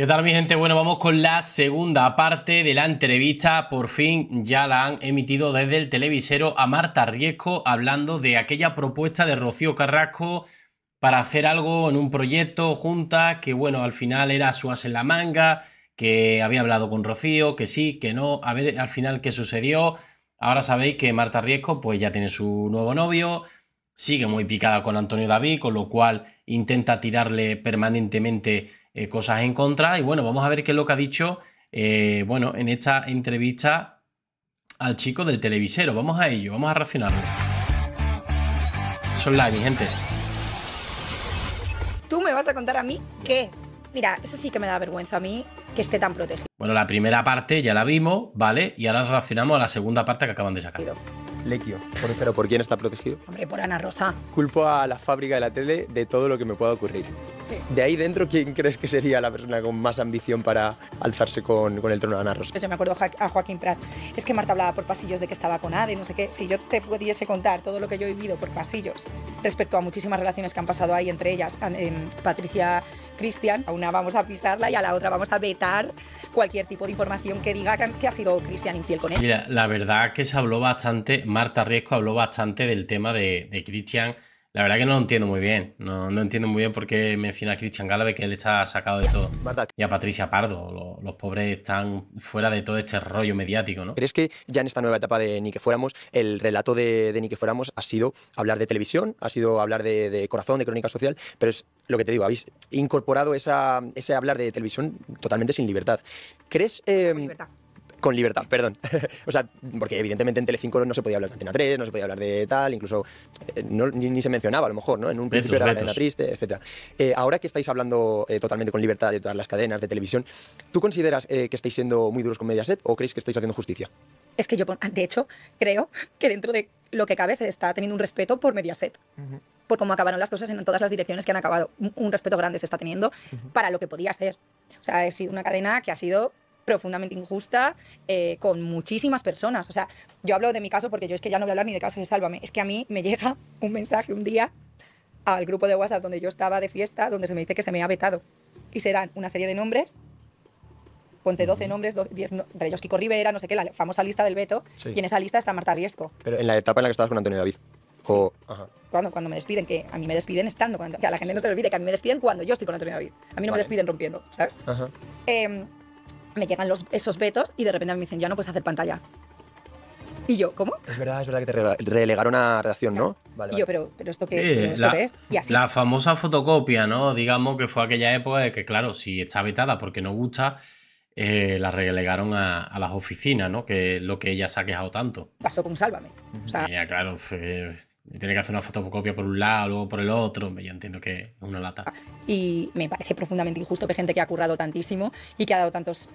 ¿Qué tal mi gente? Bueno, vamos con la segunda parte de la entrevista. Por fin ya la han emitido desde el televisero a Marta Riesco hablando de aquella propuesta de Rocío Carrasco para hacer algo en un proyecto junta que bueno, al final era su as en la manga, que había hablado con Rocío, que sí, que no, a ver al final qué sucedió. Ahora sabéis que Marta Riesco pues ya tiene su nuevo novio, sigue muy picada con Antonio David, con lo cual intenta tirarle permanentemente eh, cosas en contra. Y bueno, vamos a ver qué es lo que ha dicho, eh, bueno, en esta entrevista al chico del televisero. Vamos a ello, vamos a reaccionarlo. Son live, gente. ¿Tú me vas a contar a mí qué? Mira, eso sí que me da vergüenza a mí que esté tan protegido. Bueno, la primera parte ya la vimos, ¿vale? Y ahora reaccionamos a la segunda parte que acaban de sacar. Lequio. Por, ¿Pero por quién está protegido? Hombre, por Ana Rosa. Culpo a la fábrica de la tele de todo lo que me pueda ocurrir. De ahí dentro, ¿quién crees que sería la persona con más ambición para alzarse con, el trono de Ana Rosa? Pues yo me acuerdo a Joaquín Prat. Es que Marta hablaba por pasillos de que estaba con Ade, no sé qué. Si yo te pudiese contar todo lo que yo he vivido por pasillos respecto a muchísimas relaciones que han pasado ahí, entre ellas en em, Patricia Cristian, a una vamos a pisarla y a la otra vamos a vetar cualquier tipo de información que diga que, ha sido Cristian infiel con él. Mira, la, verdad que se habló bastante, Marta Riesco habló bastante del tema de, de Cristian la verdad que no lo entiendo muy bien. No, no entiendo muy bien por qué menciona a Christian Gálvez que él está sacado de todo. Y a Patricia Pardo. los pobres están fuera de todo este rollo mediático, ¿no? ¿Crees que ya en esta nueva etapa de Ni que fuéramos, el relato de, de Ni que fuéramos ha sido hablar de televisión, ha sido hablar de, corazón, de crónica social, pero es lo que te digo, habéis incorporado esa, ese hablar de televisión totalmente sin libertad. ¿Crees... Eh, libertad con libertad, perdón. o sea, porque evidentemente en Telecinco no se podía hablar de Antena 3, no se podía hablar de tal, incluso eh, ni, se mencionaba a lo mejor, ¿no? En un principio era Betos. Antena Triste, etc. Eh, ahora que estáis hablando eh, totalmente con libertad de todas las cadenas de televisión, ¿tú consideras que estáis siendo muy duros con Mediaset o creéis que estáis haciendo justicia? Es que yo, de hecho, creo que dentro de lo que cabe se está teniendo un respeto por Mediaset. por cómo acabaron las cosas en todas las direcciones que han acabado. Un respeto grande se está teniendo para lo que podía ser. O sea, ha sido una cadena que ha sido profundamente injusta eh, con muchísimas personas. O sea, yo hablo de mi caso porque yo es que ya no voy a hablar ni de casos de Sálvame. Es que a mí me llega un mensaje un día al grupo de WhatsApp donde yo estaba de fiesta, donde se me dice que se me ha vetado. Y serán una serie de nombres, ponte 12 nombres, 12, 10, entre ellos Kiko Rivera, no sé qué, la famosa lista del veto, y en esa lista está Marta Riesco. Pero en la etapa en la que estabas con Antonio David. O, Cuando, cuando me despiden, que a mí me despiden estando cuando a la gente no se le olvide que a mí me despiden cuando yo estoy con Antonio David. A mí no me despiden rompiendo, ¿sabes? Ajá. Em, me llegan los, esos vetos y de repente me dicen, ya no puedes hacer pantalla. Y yo, ¿cómo? Es verdad, es verdad que te relegaron a redacción, ¿no? yo, pero, pero ¿esto, qué, la, es? Y así. La famosa fotocopia, ¿no? Digamos que fue aquella época de que, claro, si está vetada porque no gusta, eh, la relegaron a, las oficinas, ¿no? Que es lo que ella se ha quejado tanto. Pasó con Sálvame. O sea, ya, claro, fue, tiene que hacer una fotocopia por un lado, luego por el otro. Yo entiendo que es una lata. Ah, y me parece profundamente injusto que gente que ha currado tantísimo y que ha dado tantos,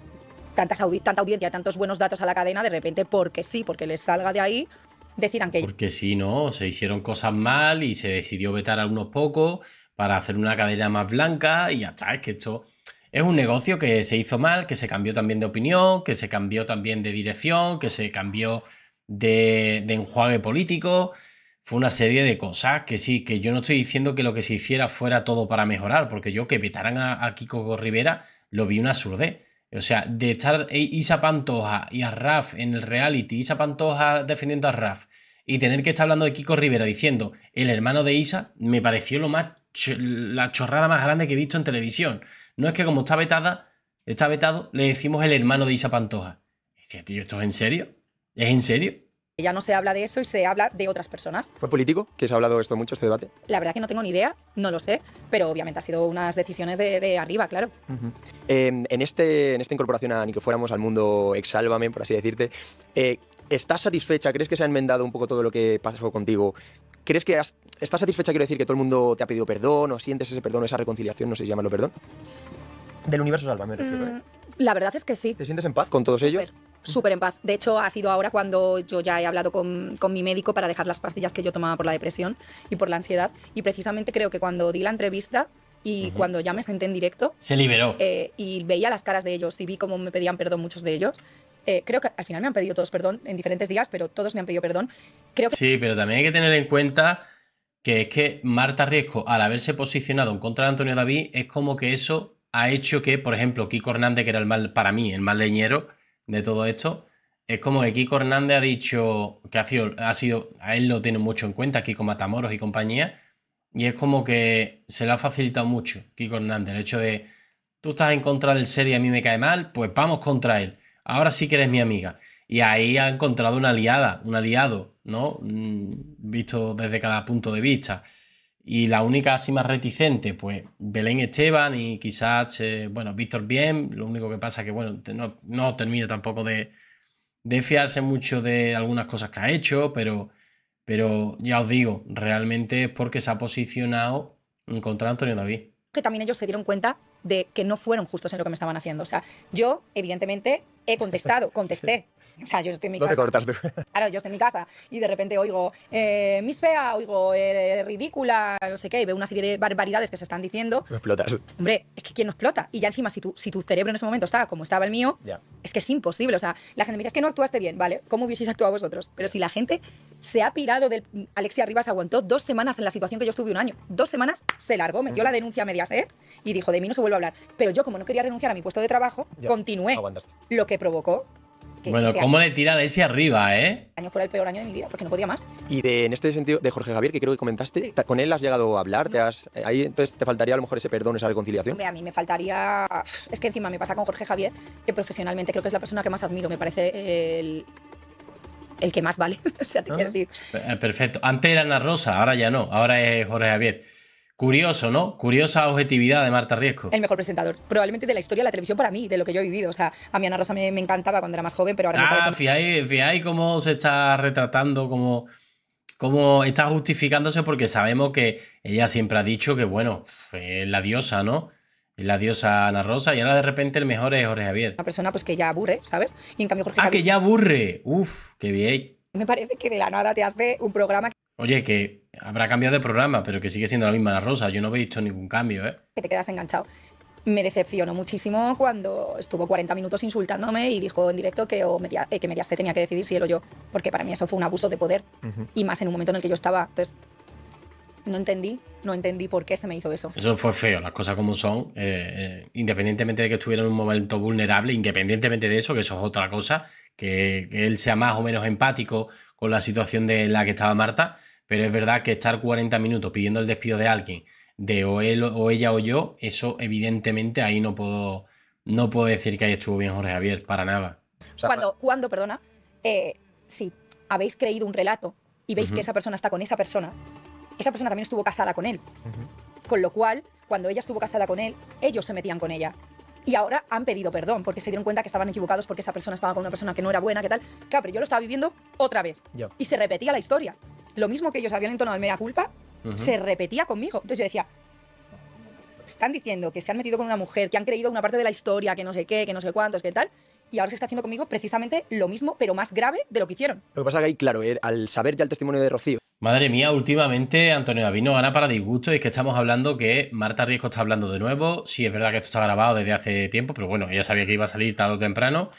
tantas audi tanta audiencia, tantos buenos datos a la cadena, de repente, porque sí, porque les salga de ahí, decidan que. Porque sí, ¿no? Se hicieron cosas mal y se decidió vetar a unos pocos para hacer una cadena más blanca y ya está. Es que esto es un negocio que se hizo mal, que se cambió también de opinión, que se cambió también de dirección, que se cambió de, de enjuague político fue una serie de cosas que sí, que yo no estoy diciendo que lo que se hiciera fuera todo para mejorar, porque yo que vetaran a, Kiko Rivera lo vi una absurdez. O sea, de estar e, Isa Pantoja y a Raf en el reality, Isa Pantoja defendiendo a Raf, y tener que estar hablando de Kiko Rivera diciendo el hermano de Isa, me pareció lo más la chorrada más grande que he visto en televisión. No es que como está vetada, está vetado, le decimos el hermano de Isa Pantoja. Dice, tío, ¿esto es en serio? ¿Es en serio? Ya no se habla de eso y se habla de otras personas. ¿Fue político que se ha hablado esto mucho, este debate? La verdad que no tengo ni idea, no lo sé, pero obviamente ha sido unas decisiones de, arriba, claro. Em, en, este, en esta incorporación a ni que fuéramos al mundo exálvame, por así decirte, eh, ¿estás satisfecha? ¿Crees que se ha enmendado un poco todo lo que pasó contigo? ¿Crees que estás satisfecha, quiero decir, que todo el mundo te ha pedido perdón o sientes ese perdón, esa reconciliación, no sé si llamarlo perdón? Del universo Sálvame, me refiero. Mm, ¿eh? La verdad es que sí. ¿Te sientes en paz con todos ellos? súper en paz. De hecho, ha sido ahora cuando yo ya he hablado con, mi médico para dejar las pastillas que yo tomaba por la depresión y por la ansiedad. Y precisamente creo que cuando di la entrevista y cuando ya me senté en directo... Se liberó. Eh, y veía las caras de ellos y vi cómo me pedían perdón muchos de ellos. Eh, creo que al final me han pedido todos perdón en diferentes días, pero todos me han pedido perdón. Creo que... Sí, pero también hay que tener en cuenta que es que Marta Riesco, al haberse posicionado en contra de Antonio David, es como que eso ha hecho que, por ejemplo, Kiko Hernández, que era el mal, para mí, el mal leñero, de todo esto, es como que Kiko Hernández ha dicho que ha sido, ha sido, a él lo tiene mucho en cuenta, Kiko Matamoros y compañía, y es como que se le ha facilitado mucho Kiko Hernández, el hecho de, tú estás en contra del ser y a mí me cae mal, pues vamos contra él, ahora sí que eres mi amiga. Y ahí ha encontrado una aliada, un aliado, ¿no? Mm, visto desde cada punto de vista. Y la única así más reticente, pues Belén Esteban y quizás, eh, bueno, Víctor Bien. Lo único que pasa es que, bueno, no, no termina tampoco de, fiarse mucho de algunas cosas que ha hecho, pero, pero ya os digo, realmente es porque se ha posicionado contra Antonio David. Que también ellos se dieron cuenta de que no fueron justos en lo que me estaban haciendo. O sea, yo, evidentemente, he contestado, contesté. O sea, yo estoy en mi casa. cortas tú. Claro, yo estoy en mi casa y de repente oigo eh, mis fea, oigo eh, ridícula, no sé qué, y veo una serie de barbaridades que se están diciendo. Me explotas. Hombre, es que ¿quién no explota? Y ya encima, si tu, si tu cerebro en ese momento estaba como estaba el mío, es que es imposible. O sea, la gente me dice, es que no actuaste bien, ¿vale? ¿Cómo hubieseis actuado vosotros? Pero si la gente se ha pirado del... Alexia Rivas aguantó dos semanas en la situación que yo estuve un año. Dos semanas se largó, metió la denuncia a ¿eh? y dijo, de mí no se vuelve a hablar. Pero yo, como no quería renunciar a mi puesto de trabajo, continué. Lo que provocó bueno, este cómo le tira de ese arriba, ¿eh? año fue el peor año de mi vida porque no podía más. Y de, en este sentido, de Jorge Javier, que creo que comentaste, ¿con él has llegado a hablar? ¿Te eh, ahí entonces te faltaría a lo mejor ese perdón, esa reconciliación? Hombre, a mí me faltaría. Es que encima me pasa con Jorge Javier, que profesionalmente creo que es la persona que más admiro. Me parece el, el que más vale. o sea, te quiero ah, decir. Eh, perfecto. Antes era Ana Rosa, ahora ya no. Ahora es Jorge Javier. Curioso, ¿no? Curiosa objetividad de Marta Riesco. El mejor presentador, probablemente de la historia de la televisión para mí, de lo que yo he vivido. O sea, a mí Ana Rosa me, encantaba cuando era más joven, pero ahora ah, me parece... cómo se está retratando, cómo, cómo está justificándose, porque sabemos que ella siempre ha dicho que, bueno, es la diosa, ¿no? la diosa Ana Rosa y ahora de repente el mejor es Jorge Javier. Una persona pues que ya aburre, ¿sabes? Y en cambio Jorge ah, que ya aburre. Uf, qué bien. Me parece que de la nada te hace un programa que Oye, que habrá cambiado de programa, pero que sigue siendo la misma la Rosa. Yo no he visto ningún cambio, ¿eh? Que te quedas enganchado. Me decepcionó muchísimo cuando estuvo 40 minutos insultándome y dijo en directo que, o media, eh, Mediaset tenía que decidir si él o yo, porque para mí eso fue un abuso de poder, y más en un momento en el que yo estaba. Entonces, no entendí, no entendí por qué se me hizo eso. Eso fue feo, las cosas como son, eh, eh, independientemente de que estuviera en un momento vulnerable, independientemente de eso, que eso es otra cosa, que, él sea más o menos empático con la situación de la que estaba Marta, pero es verdad que estar 40 minutos pidiendo el despido de alguien, de o él o ella o yo, eso evidentemente ahí no puedo, no puedo decir que ahí estuvo bien Jorge Javier, para nada. Cuando, cuando perdona, eh, si habéis creído un relato y veis que esa persona está con esa persona, esa persona también estuvo casada con él. Con lo cual, cuando ella estuvo casada con él, ellos se metían con ella. Y ahora han pedido perdón porque se dieron cuenta que estaban equivocados porque esa persona estaba con una persona que no era buena, que tal. Claro, yo lo estaba viviendo otra vez. Y se repetía la historia. Lo mismo que ellos habían entonado en mea culpa, se repetía conmigo. Entonces yo decía, están diciendo que se han metido con una mujer, que han creído una parte de la historia, que no sé qué, que no sé cuántos, que tal y ahora se está haciendo conmigo precisamente lo mismo, pero más grave de lo que hicieron. Lo que pasa es que ahí, claro, eh, al saber ya el testimonio de Rocío, Madre mía, últimamente Antonio David no gana para disgusto y es que estamos hablando que Marta Riesco está hablando de nuevo. Sí, es verdad que esto está grabado desde hace tiempo, pero bueno, ella sabía que iba a salir tarde o temprano.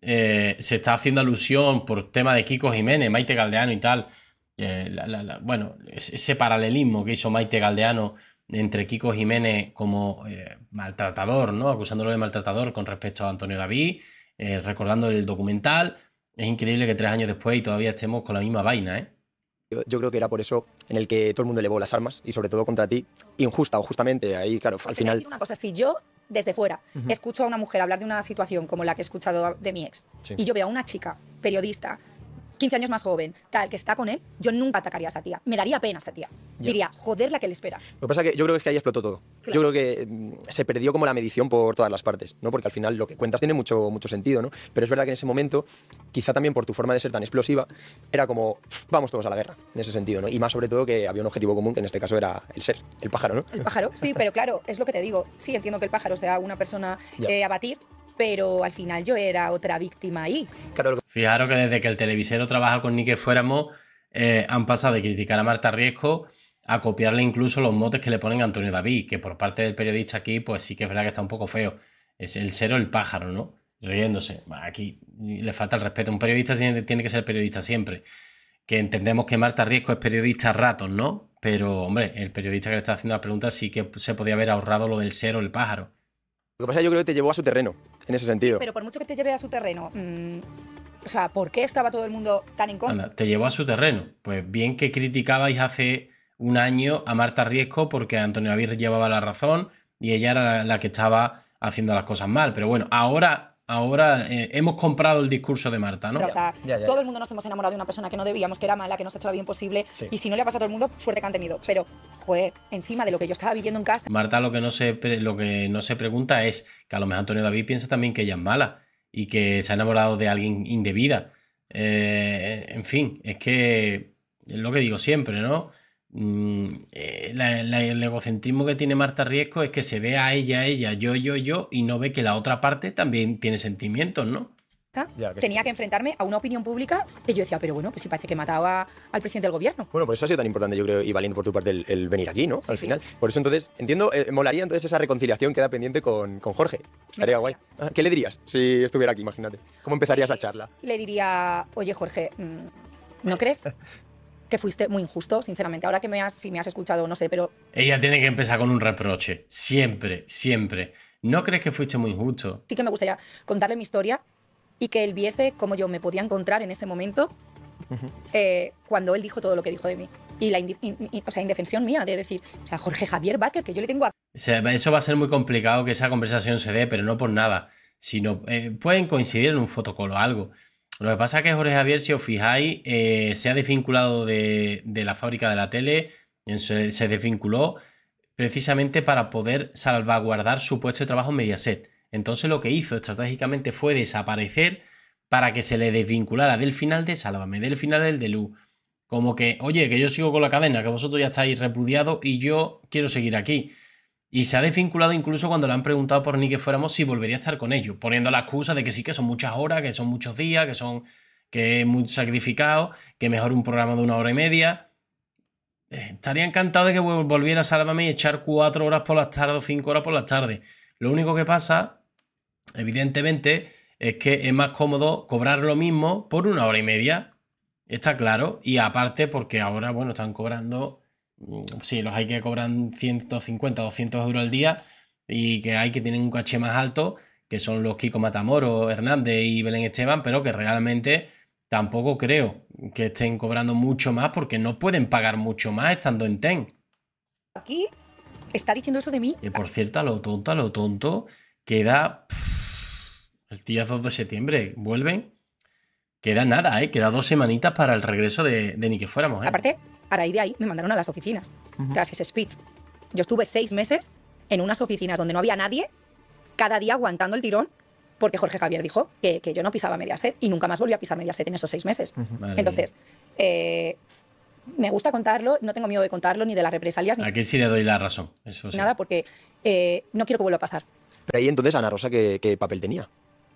Eh, se está haciendo alusión por tema de Kiko Jiménez, Maite Galdeano y tal. Eh, bueno, ese paralelismo que hizo Maite Galdeano entre Kiko Jiménez como eh, maltratador, ¿no? Acusándolo de maltratador con respecto a Antonio David, recordando el documental. Es increíble que tres años después y todavía estemos con la misma vaina, ¿eh? Yo, creo que era por eso en el que todo el mundo elevó las armas y sobre todo contra ti, injusta o justamente, ahí claro, al final... Una cosa, si yo desde fuera escucho a una mujer hablar de una situación como la que he escuchado de mi ex y yo veo a una chica periodista 15 años más joven, tal, que está con él, yo nunca atacaría a esa tía. Me daría pena a esa tía. Diría, joder la que le espera. Lo que pasa es que yo creo que, es que ahí explotó todo. Yo creo que mm, se perdió como la medición por todas las partes, ¿no? Porque al final lo que cuentas tiene mucho, mucho sentido, ¿no? Pero es verdad que en ese momento, quizá también por tu forma de ser tan explosiva, era como, vamos todos a la guerra, en ese sentido, ¿no? Y más sobre todo que había un objetivo común, que en este caso era el ser, el pájaro, ¿no? El pájaro, sí, pero claro, es lo que te digo. Sí, entiendo que el pájaro sea una persona eh, a batir, pero al final yo era otra víctima ahí. Fijaros que desde que el televisero trabaja con Ni fuéramos, eh, han pasado de criticar a Marta Riesco a copiarle incluso los motes que le ponen a Antonio David, que por parte del periodista aquí, pues sí que es verdad que está un poco feo. Es el cero el pájaro, ¿no? Riéndose. Aquí le falta el respeto. Un periodista tiene, tiene que ser periodista siempre. Que entendemos que Marta Riesco es periodista a ratos, ¿no? Pero, hombre, el periodista que le está haciendo la pregunta sí que se podía haber ahorrado lo del cero el pájaro. Lo que pasa es que yo creo que te llevó a su terreno, en ese sentido. pero por mucho que te lleve a su terreno, mm, o sea, ¿por qué estaba todo el mundo tan incómodo? te llevó a su terreno. Pues bien que criticabais hace un año a Marta Riesco porque Antonio Avir llevaba la razón y ella era la que estaba haciendo las cosas mal. Pero bueno, ahora ahora eh, hemos comprado el discurso de Marta, ¿no? todo el mundo nos hemos enamorado de una persona que no debíamos, que era mala, que nos ha hecho la vida imposible. Y si no le ha pasado a todo el mundo, suerte que han tenido. Pero, joder, encima de lo que yo estaba viviendo en casa. Marta lo que no se, lo que no se pregunta es que a lo mejor Antonio David piensa también que ella es mala y que se ha enamorado de alguien indebida. Eh, en fin, es que es lo que digo siempre, ¿no? Mm, eh, el egocentrismo que tiene Marta Riesco es que se ve a ella, ella, yo, yo, yo, y no ve que la otra parte también tiene sentimientos, ¿no? tenía que enfrentarme a una opinión pública que yo decía, pero bueno, pues si parece que mataba al presidente del gobierno. Bueno, por eso ha sido tan importante, yo creo, y valiente por tu parte el, venir aquí, ¿no? al final. Por eso entonces, entiendo, eh, molaría entonces esa reconciliación que da pendiente con, con Jorge. Estaría guay. Ah, ¿Qué le dirías si estuviera aquí, imagínate? ¿Cómo empezarías a charla? Le diría, oye Jorge, mm, ¿no crees que fuiste muy injusto, sinceramente. Ahora que me has, si me has escuchado, no sé, pero... Ella tiene que empezar con un reproche. Siempre, siempre. ¿No crees que fuiste muy injusto? Sí que me gustaría contarle mi historia y que él viese cómo yo me podía encontrar en ese momento eh, cuando él dijo todo lo que dijo de mí. Y la indefensión mía de decir, o sea, Jorge Javier Vázquez, que yo le tengo a... eso va a ser muy complicado que esa conversación se dé, pero no por nada, sino eh, pueden coincidir en un fotocolo o algo. Lo que pasa es que Jorge Javier, si os fijáis, eh, se ha desvinculado de, la fábrica de la tele, se, desvinculó precisamente para poder salvaguardar su puesto de trabajo en Mediaset. Entonces lo que hizo estratégicamente fue desaparecer para que se le desvinculara del final de Sálvame, del final del Delu. Como que, oye, que yo sigo con la cadena, que vosotros ya estáis repudiados y yo quiero seguir aquí. Y se ha desvinculado incluso cuando le han preguntado por ni que fuéramos si volvería a estar con ellos, poniendo la excusa de que sí, que son muchas horas, que son muchos días, que son que es muy sacrificado, que mejor un programa de una hora y media. Eh, estaría encantado de que volviera a Sálvame y echar cuatro horas por las tardes o cinco horas por las tardes. Lo único que pasa, evidentemente, es que es más cómodo cobrar lo mismo por una hora y media. Está claro. Y aparte, porque ahora, bueno, están cobrando Mm, sí, los hay que cobran 150, 200 euros al día y que hay que tienen un caché más alto, que son los Kiko Matamoro, Hernández y Belén Esteban, pero que realmente tampoco creo que estén cobrando mucho más porque no pueden pagar mucho más estando en TEN. Aquí está diciendo eso de mí. y por cierto, a lo tonto, a lo tonto, queda el día 2 de septiembre, vuelven. Queda nada, ¿eh? Queda dos semanitas para el regreso de, de ni que fuéramos, ¿eh? Aparte, a raíz de ahí me mandaron a las oficinas, tras ese speech. Yo estuve seis meses en unas oficinas donde no había nadie, cada día aguantando el tirón, porque Jorge Javier dijo que, yo no pisaba media set y nunca más volví a pisar media set en esos seis meses. Entonces, eh, me gusta contarlo, no tengo miedo de contarlo ni de las represalias. Ni Aquí sí le doy la razón. Eso Nada, porque eh, no quiero que vuelva a pasar. Pero ahí entonces Ana Rosa, qué papel tenía?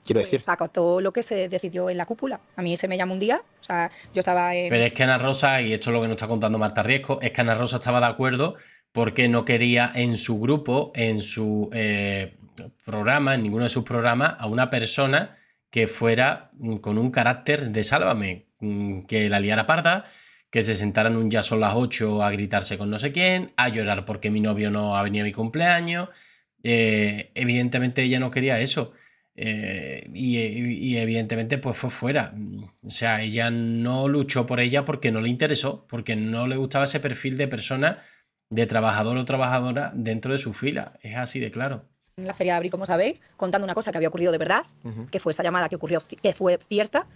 quiero pues decir. Sacó todo lo que se decidió en la cúpula. A mí se me llama un día, o sea, yo estaba Pero es que Ana Rosa, y esto es lo que nos está contando Marta Riesco, es que Ana Rosa estaba de acuerdo porque no quería en su grupo, en su eh, programa, en ninguno de sus programas, a una persona que fuera mm, con un carácter de sálvame, mm, que la liara parda, que se sentaran un ya son las ocho a gritarse con no sé quién, a llorar porque mi novio no ha venido a mi cumpleaños. Eh, evidentemente ella no quería eso. Eh, y, evidentemente pues fue fuera. Mm, o sea, ella no luchó por ella porque no le interesó, porque no le gustaba ese perfil de persona, de trabajador o trabajadora dentro de su fila. Es así de claro. En la feria de abril, como sabéis, contando una cosa que había ocurrido de verdad, que fue esa llamada que ocurrió, que fue cierta,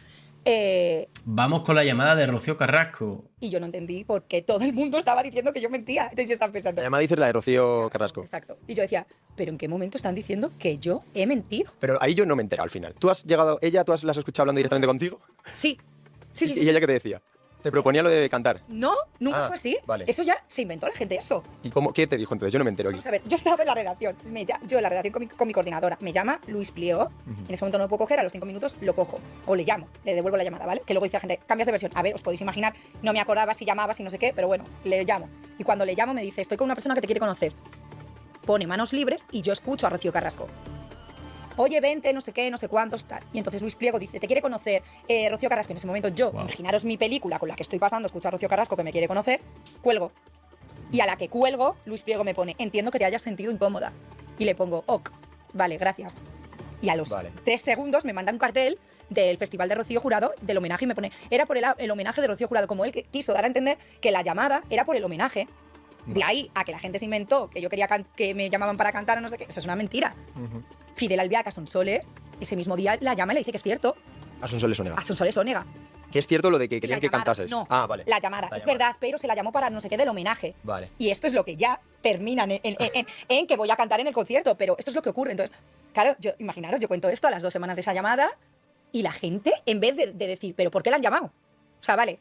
eh, Vamos con la llamada de Rocío Carrasco. Y yo no entendí porque todo el mundo estaba diciendo que yo mentía. Entonces yo estaba pensando. La llamada dice la de Rocío Carrasco. Exacto. Y yo decía, ¿pero en qué momento están diciendo que yo he mentido? Pero ahí yo no me entero al final. ¿Tú has llegado, ella, tú has, la has escuchado hablando directamente contigo? Sí. Sí, sí, ¿Y ella qué te decía? Te proponía lo de cantar. No, nunca ah, fue así. Eso ya se inventó la gente, eso. ¿Y cómo, qué te dijo entonces? Yo no me entero a ver, yo estaba en la redacción. yo en la redacción con mi, coordinadora. Me llama Luis Plió. En ese momento no lo puedo coger, a los cinco minutos lo cojo. O le llamo, le devuelvo la llamada, ¿vale? Que luego dice la gente, cambias de versión. A ver, os podéis imaginar, no me acordaba si llamaba, si no sé qué, pero bueno, le llamo. Y cuando le llamo me dice, estoy con una persona que te quiere conocer. Pone manos libres y yo escucho a Rocío Carrasco oye, vente, no sé qué, no sé cuántos, tal. Y entonces Luis Pliego dice, te quiere conocer eh, Rocío Carrasco. En ese momento yo, imaginaros mi película con la que estoy pasando, escuchar a Rocío Carrasco que me quiere conocer, cuelgo. Y a la que cuelgo, Luis Pliego me pone, entiendo que te hayas sentido incómoda. Y le pongo, ok, vale, gracias. Y a los tres segundos me manda un cartel del Festival de Rocío Jurado del homenaje y me pone, era por el, homenaje de Rocío Jurado, como él quiso dar a entender que la llamada era por el homenaje. De ahí a que la gente se inventó que yo quería que me llamaban para cantar no sé qué, eso es una mentira. Fidel Son Soles, ese mismo día la llama y le dice que es cierto. sonsoles Onega. sonsoles Onega. Que es cierto lo de que querían que cantases. ah, vale. La llamada, es verdad, pero se la llamó para no sé qué del homenaje. Vale. Y esto es lo que ya terminan en, que voy a cantar en el concierto, pero esto es lo que ocurre. Entonces, claro, yo, imaginaros, yo cuento esto a las dos semanas de esa llamada y la gente, en vez de, decir, ¿pero por qué la han llamado? O sea, vale.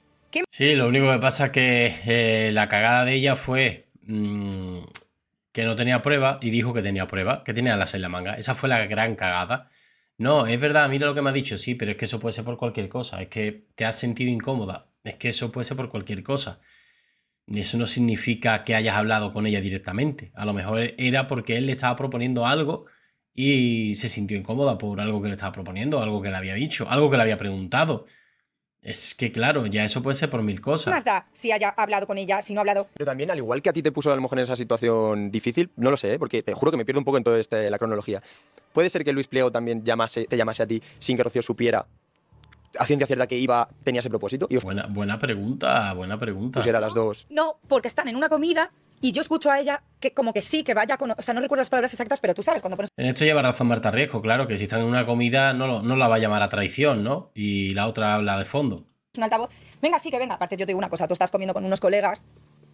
Sí, lo único que pasa es que eh, la cagada de ella fue. Mm, que no tenía prueba y dijo que tenía prueba, que tenía las en la manga. Esa fue la gran cagada. No, es verdad, mira lo que me ha dicho, sí, pero es que eso puede ser por cualquier cosa, es que te has sentido incómoda, es que eso puede ser por cualquier cosa. Eso no significa que hayas hablado con ella directamente. A lo mejor era porque él le estaba proponiendo algo y se sintió incómoda por algo que le estaba proponiendo, algo que le había dicho, algo que le había preguntado. Es que claro, ya eso puede ser por mil cosas. Más da si haya hablado con ella, si no ha hablado. Pero también, al igual que a ti te puso a lo mejor en esa situación difícil, no lo sé, ¿eh? porque te juro que me pierdo un poco en toda este, la cronología. Puede ser que Luis Pleo también llamase, te llamase a ti sin que Rocío supiera a ciencia cierta que iba, tenía ese propósito. buena, buena pregunta, buena pregunta. Pues era las dos. No, porque están en una comida y yo escucho a ella que como que sí, que vaya con... O sea, no recuerdo las palabras exactas, pero tú sabes cuando pones... En esto lleva razón Marta Riesco, claro, que si están en una comida no, no la va a llamar a traición, ¿no? Y la otra habla de fondo. Es Un altavoz, venga, sí, que venga. Aparte, yo te digo una cosa, tú estás comiendo con unos colegas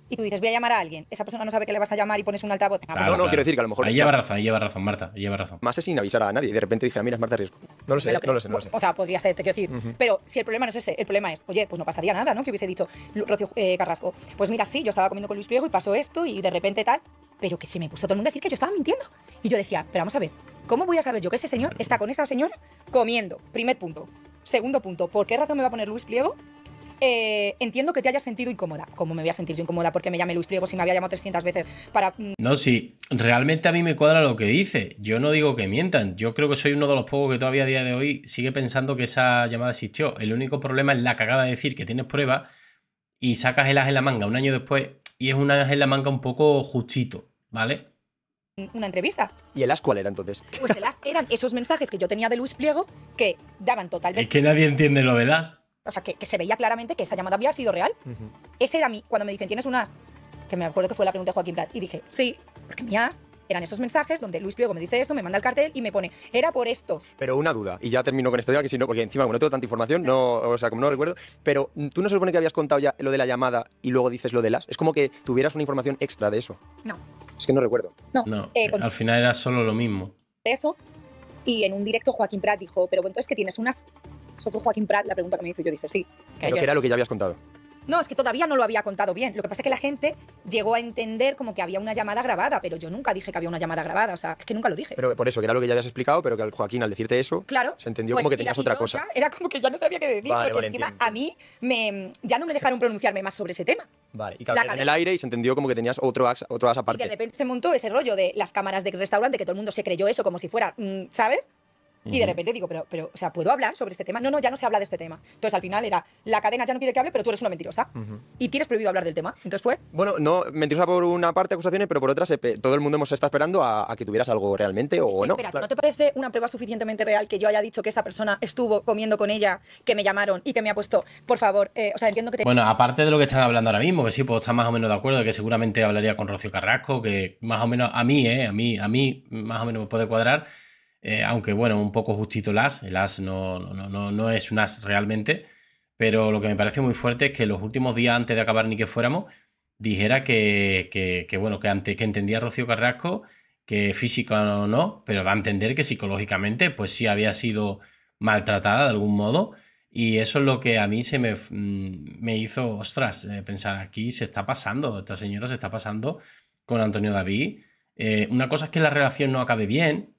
y tú dices, voy a llamar a alguien, esa persona no sabe que le vas a llamar y pones un altavoz. no, no, quiero decir que a lo mejor. Ahí lleva razón, ahí lleva razón, Marta, lleva razón. Más es sin avisar a nadie y de repente dice, mira, es Marta Riesgo. No lo sé, no lo sé, O sea, podría ser, te quiero decir. Pero si el problema no es ese, el problema es, oye, pues no pasaría nada, ¿no? Que hubiese dicho Rocío eh, Carrasco, pues mira, sí, yo estaba comiendo con Luis Pliego y pasó esto y de repente tal, pero que se me puso todo el mundo a decir que yo estaba mintiendo. Y yo decía, pero vamos a ver, ¿cómo voy a saber yo que ese señor está con esa señora comiendo? Primer punto. Segundo punto, ¿por qué razón me va a poner Luis Pliego eh, entiendo que te hayas sentido incómoda. ¿Cómo me voy a sentir yo incómoda porque me llame Luis Pliego si me había llamado 300 veces para... Mm. No, sí, realmente a mí me cuadra lo que dice. Yo no digo que mientan. Yo creo que soy uno de los pocos que todavía a día de hoy sigue pensando que esa llamada existió. El único problema es la cagada de decir que tienes prueba y sacas el as en la manga un año después y es un as en la manga un poco justito, ¿vale? Mm, una entrevista. ¿Y el as cuál era entonces? Pues el as eran esos mensajes que yo tenía de Luis Pliego que daban totalmente... Es que nadie entiende lo de las o sea, que, se veía claramente que esa llamada había sido real. Ese era mí. cuando me dicen, ¿tienes un as? Que me acuerdo que fue la pregunta de Joaquín Prat, y dije, sí, porque mi as eran esos mensajes donde Luis Piego me dice esto, me manda el cartel y me pone, era por esto. Pero una duda, y ya termino con esto ya, que si no, porque encima como no tengo tanta información, no, o sea, como no recuerdo, pero tú no se supone que habías contado ya lo de la llamada y luego dices lo de las. Es como que tuvieras una información extra de eso. No. Es que no recuerdo. No, eh, al final era solo lo mismo. Eso. Y en un directo Joaquín Prat dijo, pero bueno, entonces que tienes unas sobre Joaquín Prat, la pregunta que me hizo, yo dije sí. era lo que ya habías contado. No, es que todavía no lo había contado bien. Lo que pasa es que la gente llegó a entender como que había una llamada grabada, pero yo nunca dije que había una llamada grabada, o sea, es que nunca lo dije. Pero por eso, que era lo que ya habías explicado, pero que Joaquín al decirte eso, claro, se entendió pues, como que tenías otra cosa. Era como que ya no sabía qué decir, porque encima a mí me, ya no me dejaron pronunciarme más sobre ese tema. Vale, y en el aire y se entendió como que tenías otro otro aparte. Y de repente se montó ese rollo de las cámaras de restaurante, que todo el mundo se creyó eso como si fuera, mm, ¿sabes? Y de repente digo, pero, pero, o sea, ¿puedo hablar sobre este tema? No, no, ya no se habla de este tema. Entonces al final era, la cadena ya no quiere que hable, pero tú eres una mentirosa. Y tienes prohibido hablar del tema. Entonces fue. Bueno, no, mentirosa por una parte, acusaciones, pero por otra, se, todo el mundo hemos está esperando a, que tuvieras algo realmente o no. Espera, ¿no te parece una prueba suficientemente real que yo haya dicho que esa persona estuvo comiendo con ella, que me llamaron y que me ha puesto, por favor, eh, o sea, entiendo que Bueno, aparte de lo que están hablando ahora mismo, que sí, puedo estar más o menos de acuerdo, que seguramente hablaría con Rocío Carrasco, que más o menos a mí, ¿eh? A mí, a mí, más o menos me puede cuadrar eh, aunque bueno, un poco justito el as, el as no, no, no, es un as realmente, pero lo que me parece muy fuerte es que los últimos días antes de acabar ni que fuéramos, dijera que, bueno, que, que entendía Rocío Carrasco que física no, pero da a entender que psicológicamente pues sí había sido maltratada de algún modo y eso es lo que a mí se me, mm, me hizo, ostras, eh, pensar aquí se está pasando, esta señora se está pasando con Antonio David. Eh, una cosa es que la relación no acabe bien,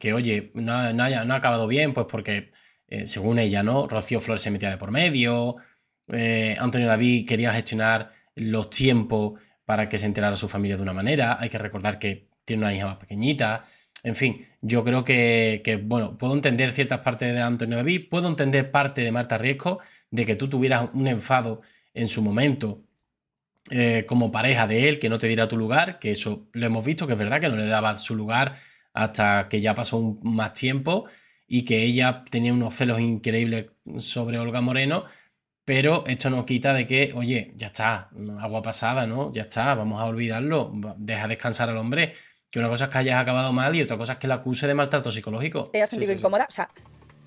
que, oye, no, ha acabado bien, pues porque, eh, según ella, ¿no? Rocío Flores se metía de por medio, eh, Antonio David quería gestionar los tiempos para que se enterara su familia de una manera, hay que recordar que tiene una hija más pequeñita, en fin, yo creo que, bueno, puedo entender ciertas partes de Antonio David, puedo entender parte de Marta Riesco, de que tú tuvieras un enfado en su momento eh, como pareja de él, que no te diera tu lugar, que eso lo hemos visto, que es verdad que no le daba su lugar hasta que ya pasó más tiempo y que ella tenía unos celos increíbles sobre Olga Moreno, pero esto no quita de que, oye, ya está, agua pasada, ¿no? Ya está, vamos a olvidarlo, deja descansar al hombre. Que una cosa es que hayas acabado mal y otra cosa es que la acuse de maltrato psicológico. ¿Te has sentido incómoda? O sea,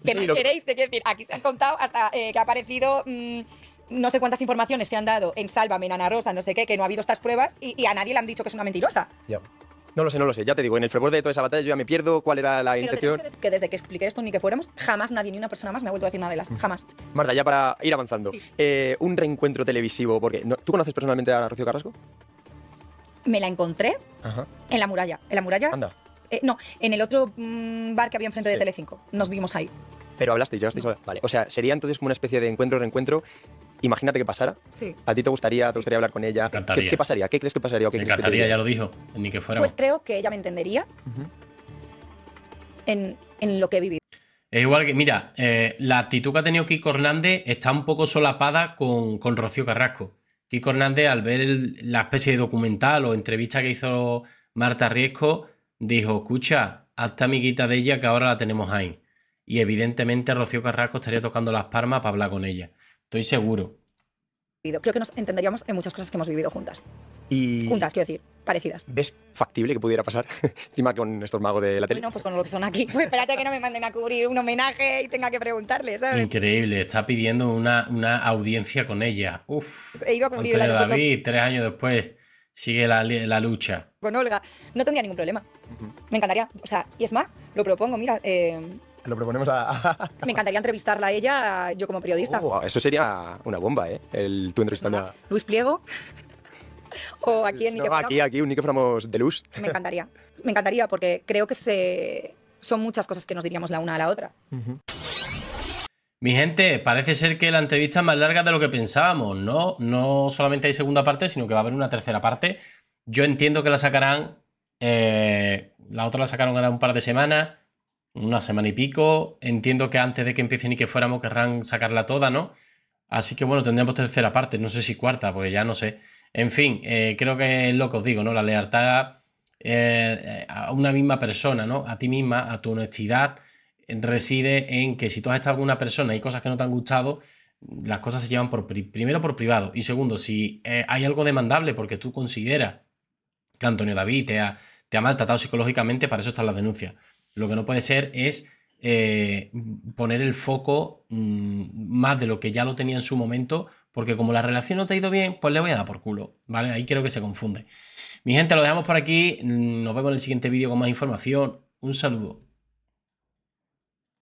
¿qué más queréis? decir? Aquí se han contado hasta eh, que ha aparecido... Mm, no sé cuántas informaciones se han dado en Salva en Ana Rosa, no sé qué, que no ha habido estas pruebas y, a nadie le han dicho que es una mentirosa. No lo sé, no lo sé, ya te digo, en el fervor de toda esa batalla yo ya me pierdo cuál era la intención. Que, desde que expliqué esto ni que fuéramos, jamás nadie ni una persona más me ha vuelto a decir nada de las, jamás. Marta, ya para ir avanzando, eh, un reencuentro televisivo, porque ¿tú conoces personalmente a Rocío Carrasco? Me la encontré en la muralla, en la muralla. Anda. Eh, no, en el otro mm, bar que había enfrente de Telecinco. Nos vimos ahí. Pero hablaste llegasteis a Vale, o sea, sería entonces como una especie de encuentro-reencuentro imagínate que pasara. ¿A ti te gustaría, te gustaría hablar con ella? ¿Qué, pasaría? ¿Qué crees que pasaría? me encantaría, ya lo dijo, ni que fuera. Pues creo que ella me entendería en, lo que he vivido. Es igual que, mira, eh, la actitud que ha tenido Kiko Hernández está un poco solapada con, Rocío Carrasco. Kiko Hernández, al ver la especie de documental o entrevista que hizo Marta Riesco, dijo, escucha, hasta amiguita de ella que ahora la tenemos ahí. Y evidentemente Rocío Carrasco estaría tocando las palmas para hablar con ella. Estoy seguro. Creo que nos entenderíamos en muchas cosas que hemos vivido juntas. Y... Juntas, quiero decir, parecidas. ¿Ves factible que pudiera pasar encima con estos magos de la tele? Bueno, pues con lo que son aquí. Pues espérate que no me manden a cubrir un homenaje y tenga que preguntarle, ¿sabes? Increíble, está pidiendo una, una audiencia con ella. Uf. He ido a David, tres años después, sigue la, lucha. Con Olga, no tendría ningún problema. Me encantaría. O sea, y es más, lo propongo, mira, eh, lo proponemos a... Me encantaría entrevistarla a ella, yo como periodista. Oh, eso sería una bomba, ¿eh? El, tú entrevistando ah, a... Luis Pliego. o aquí el Nike Aquí, aquí, un Nike de luz. Me encantaría. Me encantaría porque creo que se... son muchas cosas que nos diríamos la una a la otra. Mi gente, parece ser que la entrevista es más larga de lo que pensábamos, ¿no? No solamente hay segunda parte, sino que va a haber una tercera parte. Yo entiendo que la sacarán. Eh, la otra la sacaron ahora un par de semanas una semana y pico. Entiendo que antes de que empiecen y que fuéramos querrán sacarla toda, ¿no? Así que bueno, tendremos tercera parte, no sé si cuarta, porque ya no sé. En fin, eh, creo que es lo que os digo, ¿no? La lealtad eh, a una misma persona, ¿no? A ti misma, a tu honestidad, reside en que si tú has estado con una persona y hay cosas que no te han gustado, las cosas se llevan por primero por privado y segundo, si eh, hay algo demandable porque tú consideras que Antonio David te te ha maltratado psicológicamente, para eso están las denuncias. Lo que no puede ser es eh, poner el foco mm, más de lo que ya lo tenía en su momento, porque como la relación no te ha ido bien, pues le voy a dar por culo, ¿vale? Ahí creo que se confunde. Mi gente, lo dejamos por aquí. Nos vemos en el siguiente vídeo con más información. Un saludo.